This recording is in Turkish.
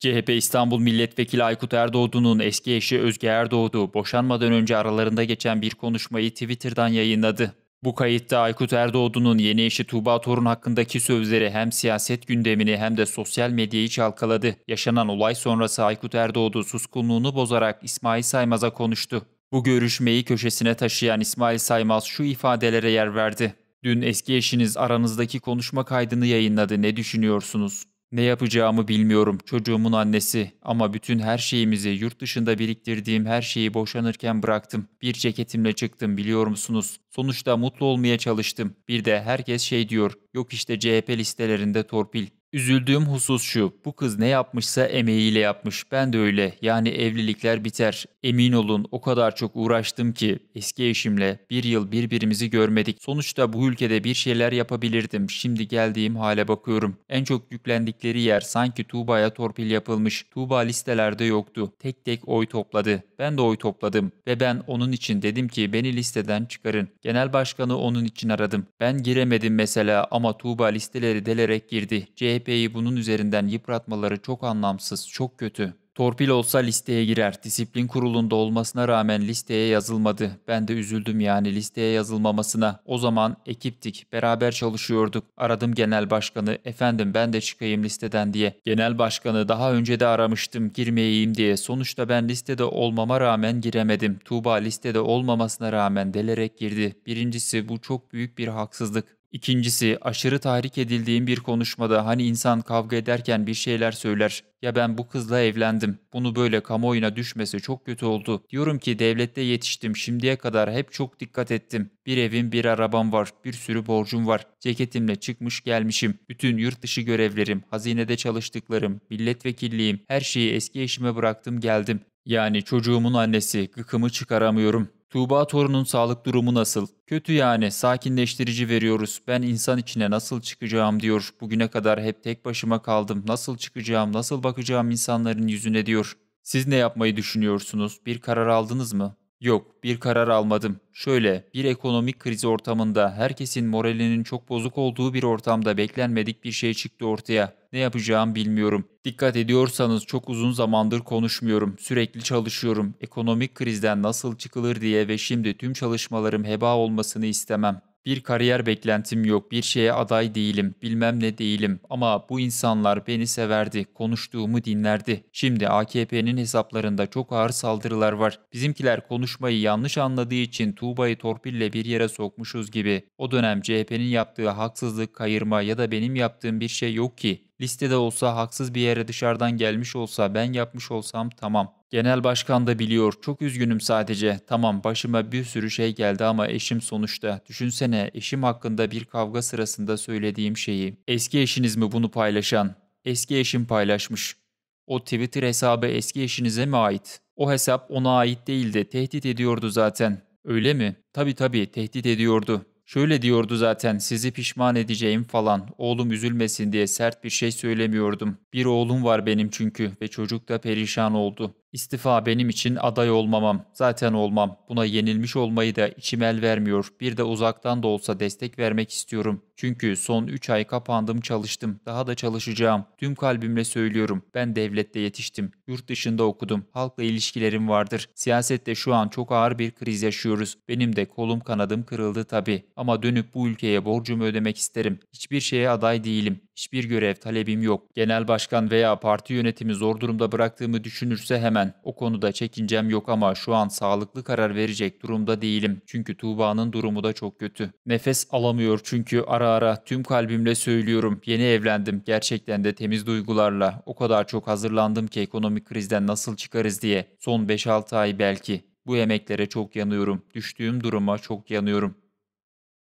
CHP İstanbul Milletvekili Aykut Erdoğdu'nun eski eşi Özge Erdoğdu boşanmadan önce aralarında geçen bir konuşmayı Twitter'dan yayınladı. Bu kayıtta Aykut Erdoğdu'nun yeni eşi Tuğba Torun hakkındaki sözleri hem siyaset gündemini hem de sosyal medyayı çalkaladı. Yaşanan olay sonrası Aykut Erdoğdu suskunluğunu bozarak İsmail Saymaz'a konuştu. Bu görüşmeyi köşesine taşıyan İsmail Saymaz şu ifadelere yer verdi. Dün eski eşiniz aranızdaki konuşma kaydını yayınladı. Ne düşünüyorsunuz? Ne yapacağımı bilmiyorum çocuğumun annesi ama bütün her şeyimizi yurt dışında biriktirdiğim her şeyi boşanırken bıraktım. Bir ceketimle çıktım biliyor musunuz? Sonuçta mutlu olmaya çalıştım. Bir de herkes şey diyor yok işte CHP listelerinde torpil Üzüldüğüm husus şu, bu kız ne yapmışsa emeğiyle yapmış, ben de öyle. Yani evlilikler biter. Emin olun o kadar çok uğraştım ki eski eşimle bir yıl birbirimizi görmedik. Sonuçta bu ülkede bir şeyler yapabilirdim. Şimdi geldiğim hale bakıyorum. En çok yüklendikleri yer sanki Tuğba'ya torpil yapılmış. Tuğba listelerde yoktu. Tek tek oy topladı. Ben de oy topladım. Ve ben onun için dedim ki beni listeden çıkarın. Genel başkanı onun için aradım. Ben giremedim mesela ama Tuğba listeleri delerek girdi. CHP CHP'yi bunun üzerinden yıpratmaları çok anlamsız, çok kötü. Torpil olsa listeye girer. Disiplin kurulunda olmasına rağmen listeye yazılmadı. Ben de üzüldüm yani listeye yazılmamasına. O zaman ekiptik, beraber çalışıyorduk. Aradım genel başkanı, efendim ben de çıkayım listeden diye. Genel başkanı daha önce de aramıştım girmeyeyim diye. Sonuçta ben listede olmama rağmen giremedim. Tuğba listede olmamasına rağmen delerek girdi. Birincisi bu çok büyük bir haksızlık. İkincisi aşırı tahrik edildiğim bir konuşmada hani insan kavga ederken bir şeyler söyler. Ya ben bu kızla evlendim. Bunu böyle kamuoyuna düşmesi çok kötü oldu. Diyorum ki devlette yetiştim. Şimdiye kadar hep çok dikkat ettim. Bir evim, bir arabam var. Bir sürü borcum var. Ceketimle çıkmış gelmişim. Bütün yurt dışı görevlerim, hazinede çalıştıklarım, milletvekilliğim, her şeyi eski eşime bıraktım geldim. Yani çocuğumun annesi, gıkımı çıkaramıyorum. Tuğba Torun'un sağlık durumu nasıl? Kötü yani sakinleştirici veriyoruz. Ben insan içine nasıl çıkacağım diyor. Bugüne kadar hep tek başıma kaldım. Nasıl çıkacağım, nasıl bakacağım insanların yüzüne diyor. Siz ne yapmayı düşünüyorsunuz? Bir karar aldınız mı? Yok, bir karar almadım. Şöyle, bir ekonomik kriz ortamında, herkesin moralinin çok bozuk olduğu bir ortamda beklenmedik bir şey çıktı ortaya. Ne yapacağım bilmiyorum. Dikkat ediyorsanız çok uzun zamandır konuşmuyorum. Sürekli çalışıyorum. Ekonomik krizden nasıl çıkılır diye ve şimdi tüm çalışmalarım heba olmasını istemem. Bir kariyer beklentim yok, bir şeye aday değilim, bilmem ne değilim ama bu insanlar beni severdi, konuştuğumu dinlerdi. Şimdi AKP'nin hesaplarında çok ağır saldırılar var. Bizimkiler konuşmayı yanlış anladığı için Tuğba'yı torpille bir yere sokmuşuz gibi. O dönem CHP'nin yaptığı haksızlık, kayırma ya da benim yaptığım bir şey yok ki. Listede olsa haksız bir yere dışarıdan gelmiş olsa ben yapmış olsam tamam. Genel başkan da biliyor. Çok üzgünüm sadece. Tamam başıma bir sürü şey geldi ama eşim sonuçta. Düşünsene eşim hakkında bir kavga sırasında söylediğim şeyi. Eski eşiniz mi bunu paylaşan? Eski eşim paylaşmış. O Twitter hesabı eski eşinize mi ait? O hesap ona ait değildi. Tehdit ediyordu zaten. Öyle mi? Tabii tabii tehdit ediyordu. Şöyle diyordu zaten sizi pişman edeceğim falan. Oğlum üzülmesin diye sert bir şey söylemiyordum. Bir oğlum var benim çünkü ve çocuk da perişan oldu. İstifa benim için aday olmamam, zaten olmam. Buna yenilmiş olmayı da içim el vermiyor. Bir de uzaktan da olsa destek vermek istiyorum. Çünkü son 3 ay kapandım çalıştım. Daha da çalışacağım. Tüm kalbimle söylüyorum. Ben devlette yetiştim. Yurt dışında okudum. Halkla ilişkilerim vardır. Siyasette şu an çok ağır bir kriz yaşıyoruz. Benim de kolum kanadım kırıldı tabii. Ama dönüp bu ülkeye borcumu ödemek isterim. Hiçbir şeye aday değilim. Hiçbir görev talebim yok. Genel başkan veya parti yönetimi zor durumda bıraktığımı düşünürse hemen yüzden o konuda çekincem yok ama şu an sağlıklı karar verecek durumda değilim. Çünkü Tuğba'nın durumu da çok kötü. Nefes alamıyor çünkü ara ara tüm kalbimle söylüyorum. Yeni evlendim gerçekten de temiz duygularla. O kadar çok hazırlandım ki ekonomik krizden nasıl çıkarız diye. Son 5-6 ay belki. Bu emeklere çok yanıyorum. Düştüğüm duruma çok yanıyorum.